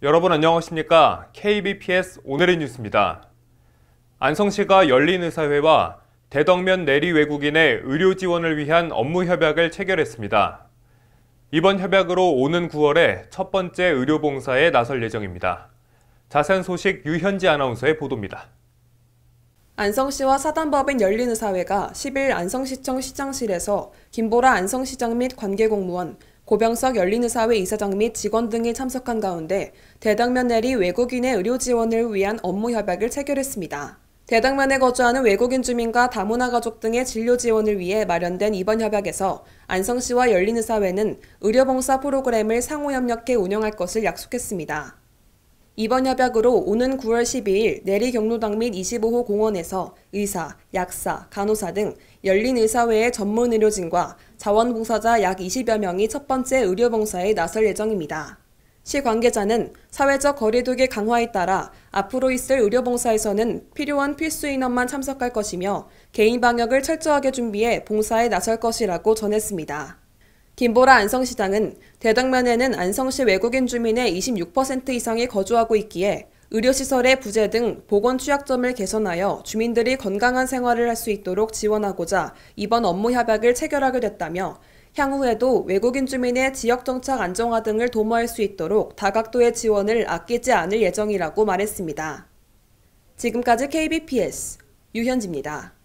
여러분 안녕하십니까? KBPS 오늘의 뉴스입니다. 안성시가 열린의사회와 대덕면 내리 외국인의 의료 지원을 위한 업무 협약을 체결했습니다. 이번 협약으로 오는 9월에 첫 번째 의료봉사에 나설 예정입니다. 자세한 소식 유현지 아나운서의 보도입니다. 안성시와 사단법인 열린의사회가 10일 안성시청 시장실에서 김보라 안성시장 및 관계공무원, 고병석 열린의사회 이사장 및 직원 등이 참석한 가운데 대당면 내리 외국인의 의료 지원을 위한 업무 협약을 체결했습니다. 대당면에 거주하는 외국인 주민과 다문화 가족 등의 진료 지원을 위해 마련된 이번 협약에서 안성시와 열린의사회는 의료봉사 프로그램을 상호 협력해 운영할 것을 약속했습니다. 이번 협약으로 오는 9월 12일 내리 경로당 및 25호 공원에서 의사, 약사, 간호사 등 열린 의사회의 전문 의료진과 자원봉사자 약 20여 명이 첫 번째 의료봉사에 나설 예정입니다. 시 관계자는 사회적 거리두기 강화에 따라 앞으로 있을 의료봉사에서는 필요한 필수 인원만 참석할 것이며 개인 방역을 철저하게 준비해 봉사에 나설 것이라고 전했습니다. 김보라 안성시장은 대덕면에는 안성시 외국인 주민의 26% 이상이 거주하고 있기에 의료시설의 부재 등 보건 취약점을 개선하여 주민들이 건강한 생활을 할 수 있도록 지원하고자 이번 업무 협약을 체결하게 됐다며 향후에도 외국인 주민의 지역 정착 안정화 등을 도모할 수 있도록 다각도의 지원을 아끼지 않을 예정이라고 말했습니다. 지금까지 KBPS 유현지입니다.